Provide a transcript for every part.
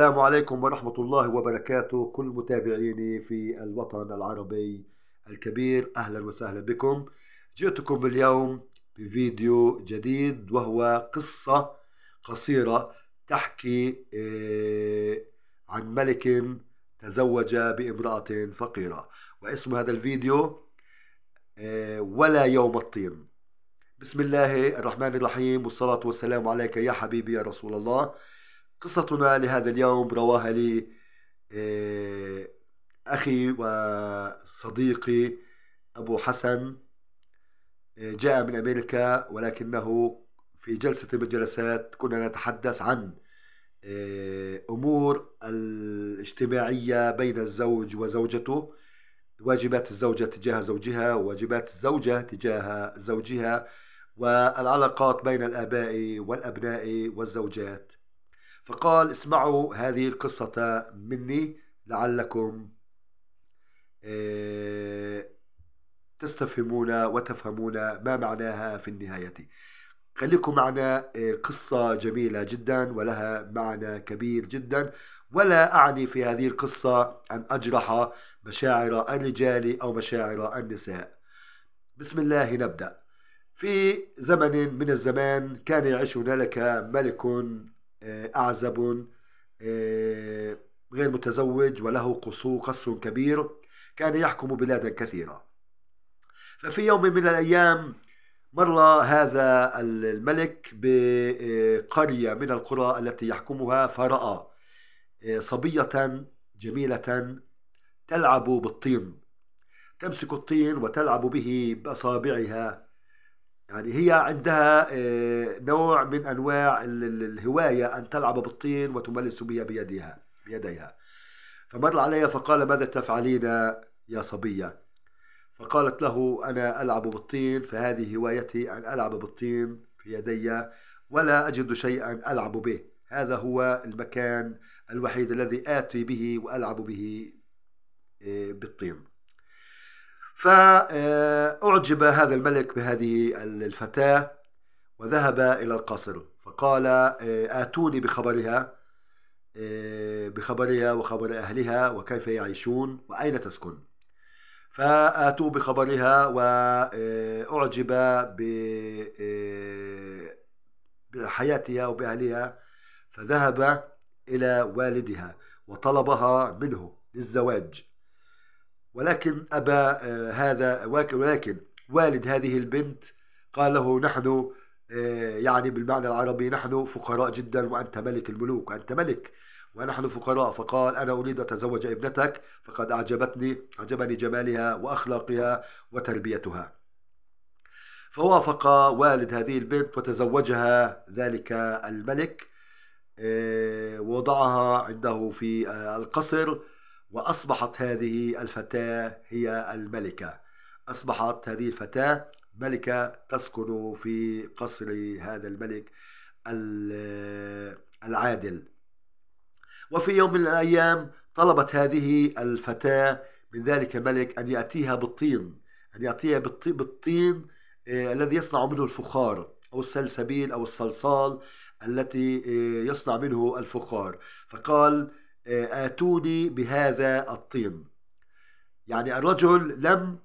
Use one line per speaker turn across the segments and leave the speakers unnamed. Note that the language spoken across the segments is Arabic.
السلام عليكم ورحمة الله وبركاته كل متابعيني في الوطن العربي الكبير أهلا وسهلا بكم جئتكم اليوم بفيديو جديد وهو قصة قصيرة تحكي آه، عن ملك تزوج بامرأة فقيرة واسم هذا الفيديو آه، ولا يوم الطين بسم الله الرحمن الرحيم والصلاة والسلام عليك يا حبيبي يا رسول الله قصتنا لهذا اليوم رواها لي آه، أخي وصديقي أبو حسن آه، جاء من أمريكا ولكنه في جلسة من الجلسات كنا نتحدث عن آه، أمور الاجتماعية بين الزوج وزوجته واجبات الزوجة تجاه زوجها واجبات الزوجة تجاه زوجها والعلاقات بين الآباء والأبناء والزوجات فقال اسمعوا هذه القصة مني لعلكم آه، تستفهمون وتفهمون ما معناها في النهاية خليكم معنا آه، قصة جميلة جدا ولها معنى كبير جدا ولا أعني في هذه القصة أن أجرح مشاعر الرجال أو مشاعر النساء بسم الله نبدأ في زمن من الزمان كان يعيش هنالك ملك آه، أعزب آه، غير متزوج وله قصور قصر كبير كان يحكم بلادا كثيرة ففي يوم من الأيام مر هذا الملك بقرية من القرى التي يحكمها فرأى آه، صبية جميلة تلعب بالطين تمسك الطين وتلعب به بأصابعها يعني هي عندها آه، نوع من أنواع الهواية أن تلعب بالطين وتملس بها بيدها بيديها فمر عليها فقال ماذا تفعلين يا صبية فقالت له أنا ألعب بالطين فهذه هوايتي أن ألعب بالطين في يدي ولا أجد شيئا ألعب به هذا هو المكان الوحيد الذي آتي به وألعب به آه، بالطين فأعجب هذا الملك بهذه الفتاة وذهب إلى القصر فقال آه، آتوني بخبرها آه، بخبرها وخبر أهلها وكيف يعيشون وأين تسكن فآتوا بخبرها وأعجب آه، بحياتها وبأهلها فذهب إلى والدها وطلبها منه للزواج ولكن أبى آه، هذا ولكن والد هذه البنت قال له نحن آه، يعني بالمعنى العربي نحن فقراء جدا وأنت ملك الملوك وأنت ملك ونحن فقراء فقال أنا أريد أتزوج ابنتك فقد أعجبتني أعجبني جمالها وأخلاقها وتربيتها فوافق والد هذه البنت وتزوجها ذلك الملك آه، ووضعها عنده في القصر وأصبحت هذه الفتاة هي الملكة أصبحت هذه الفتاة ملكة تسكن في قصر هذا الملك العادل وفي يوم من الأيام طلبت هذه الفتاة من ذلك الملك أن يأتيها بالطين أن يأتيها بالطين آه، الذي يصنع منه الفخار أو السلسبيل أو الصلصال التي آه، يصنع منه الفخار فقال آه، آتوني بهذا الطين يعني الرجل لم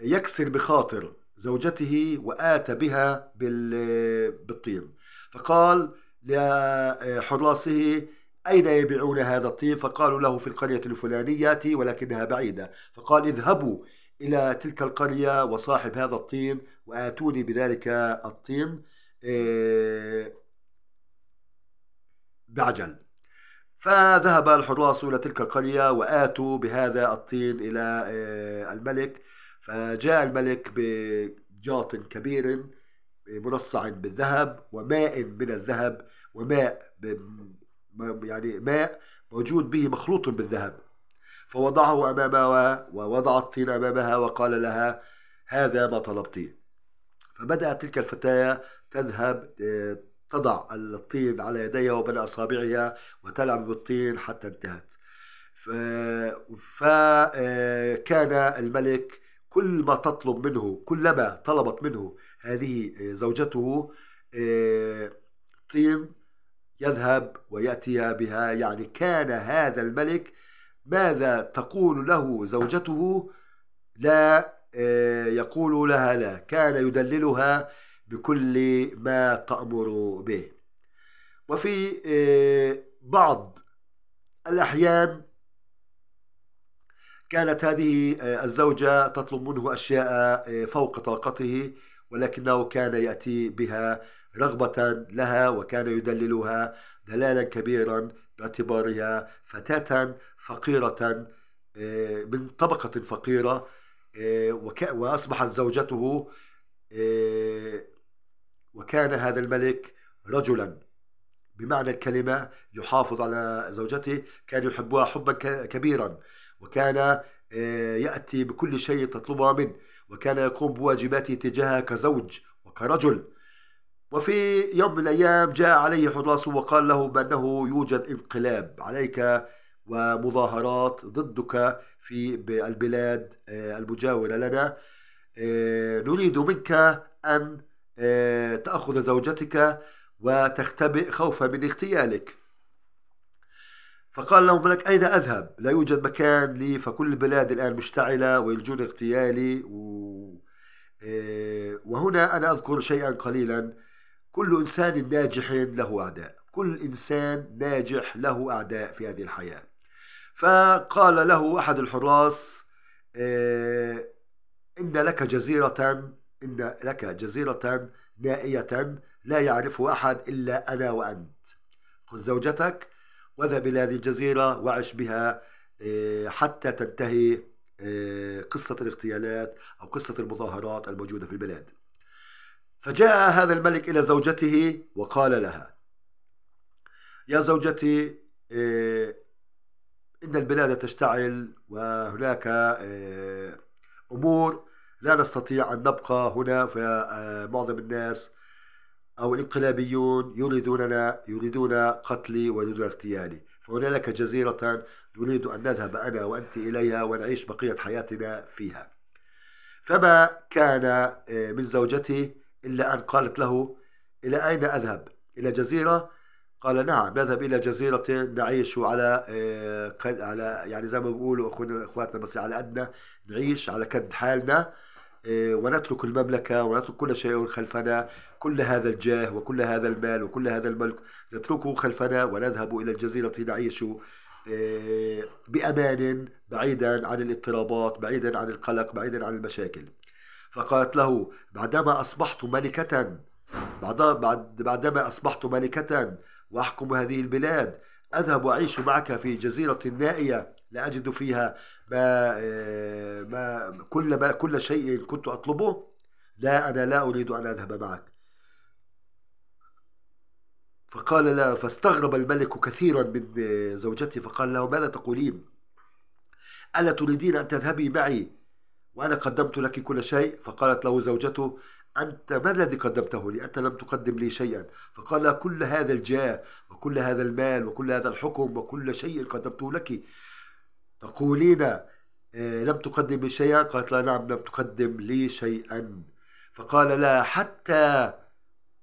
يكسر بخاطر زوجته وآتى بها بالطين فقال لحراسه آه، أين يبيعون هذا الطين فقالوا له في القرية الفلانية ولكنها بعيدة فقال اذهبوا إلى تلك القرية وصاحب هذا الطين وآتوني بذلك الطين آه، بعجل فذهب الحراس إلى تلك القرية وآتوا بهذا الطين إلى آه، الملك فجاء الملك بجاط كبير مرصع بالذهب وماء من الذهب وماء يعني ماء موجود به مخلوط بالذهب فوضعه أمامها ووضع الطين أمامها وقال لها هذا ما طلبتيه فبدأت تلك الفتاة تذهب آه، تضع الطين على يديها وبين أصابعها وتلعب بالطين حتى انتهت فكان الملك كل ما تطلب منه كلما طلبت منه هذه زوجته آه، طين يذهب ويأتي بها يعني كان هذا الملك ماذا تقول له زوجته لا آه، يقول لها لا كان يدللها بكل ما تأمر به وفي آه، بعض الأحيان كانت هذه آه، الزوجة تطلب منه أشياء آه، فوق طاقته ولكنه كان يأتي بها رغبة لها وكان يدللها دلالا كبيرا باعتبارها فتاة فقيرة من طبقة فقيرة وأصبحت زوجته وكان هذا الملك رجلا بمعنى الكلمة يحافظ على زوجته كان يحبها حبا كبيرا وكان آه، يأتي بكل شيء تطلبها منه وكان يقوم بواجباته تجاهها كزوج وكرجل وفي يوم من الأيام جاء عليه حراس وقال له بأنه يوجد انقلاب عليك ومظاهرات ضدك في البلاد آه، المجاورة لنا آه، نريد منك أن آه، تأخذ زوجتك وتختبئ خوفا من اغتيالك فقال لهم ملك أين أذهب لا يوجد مكان لي فكل البلاد الآن مشتعلة ويلجون اغتيالي و... آه، وهنا أنا أذكر شيئا قليلا كل إنسان ناجح له أعداء كل إنسان ناجح له أعداء في هذه الحياة فقال له أحد الحراس آه، إن لك جزيرة إن لك جزيرة نائية لا يعرفها أحد إلا أنا وأنت خذ زوجتك واذهب إلى هذه الجزيرة وعش بها آه، حتى تنتهي آه، قصة الاغتيالات أو قصة المظاهرات الموجودة في البلاد فجاء هذا الملك إلى زوجته وقال لها يا زوجتي آه، إن البلاد تشتعل وهناك أمور لا نستطيع أن نبقى هنا فمعظم آه، الناس أو الانقلابيون يريدوننا يريدون قتلي ويريدون اغتيالي فهنالك جزيرة نريد أن نذهب أنا وأنت إليها ونعيش بقية حياتنا فيها فما كان آه، من زوجتي إلا أن قالت له إلى أين أذهب إلى جزيرة قال نعم نذهب إلى جزيرة نعيش على آه، على يعني زي ما بيقولوا إخواتنا المسيح على قدنا نعيش على قد حالنا إيه، ونترك المملكة ونترك كل شيء خلفنا كل هذا الجاه وكل هذا المال وكل هذا الملك نتركه خلفنا ونذهب إلى الجزيرة نعيش إيه، بأمان بعيدا عن الاضطرابات بعيدا عن القلق بعيدا عن المشاكل فقالت له بعدما أصبحت ملكة بعد بعدما أصبحت ملكة وأحكم هذه البلاد أذهب وأعيش معك في جزيرة نائية لا أجد فيها ما آه، ما كل ما كل شيء كنت أطلبه لا أنا لا أريد أن أذهب معك فقال لا فاستغرب الملك كثيرا من زوجته فقال له ماذا تقولين ألا تريدين أن تذهبي معي وأنا قدمت لك كل شيء فقالت له زوجته أنت ما الذي قدمته لي أنت لم تقدم لي شيئا فقال كل هذا الجاه وكل هذا المال وكل هذا الحكم وكل شيء قدمته لك تقولين آه، لم تقدم شيئا قالت لا نعم لم تقدم لي شيئا فقال لا حتى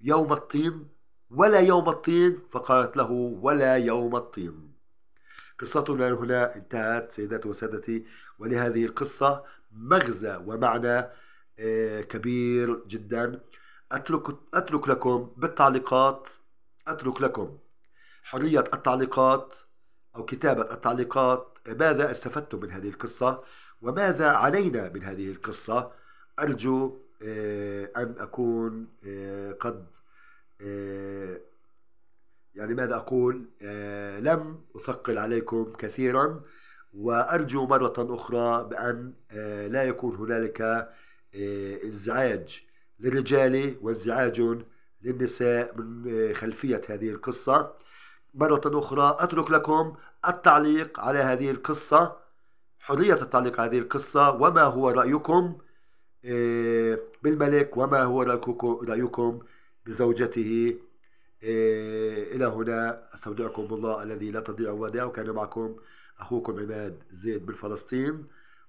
يوم الطين ولا يوم الطين فقالت له ولا يوم الطين قصتنا هنا انتهت سيداتي وسادتي ولهذه القصة مغزى ومعنى إيه، كبير جدا اترك اترك لكم بالتعليقات اترك لكم حريه التعليقات او كتابه التعليقات ماذا استفدتم من هذه القصه وماذا علينا من هذه القصه ارجو إيه، ان اكون إيه، قد يعني ماذا أقول لم أثقل عليكم كثيرا وأرجو مرة أخرى بأن لا يكون هنالك انزعاج آه، للرجال وانزعاج للنساء من آه، خلفية هذه القصة مرة أخرى أترك لكم التعليق على هذه القصة حرية التعليق على هذه القصة وما هو رأيكم آه، بالملك وما هو رأيكم بزوجته إلى هنا أستودعكم الله الذي لا تضيع ودائعه كان معكم أخوكم عماد زيد من فلسطين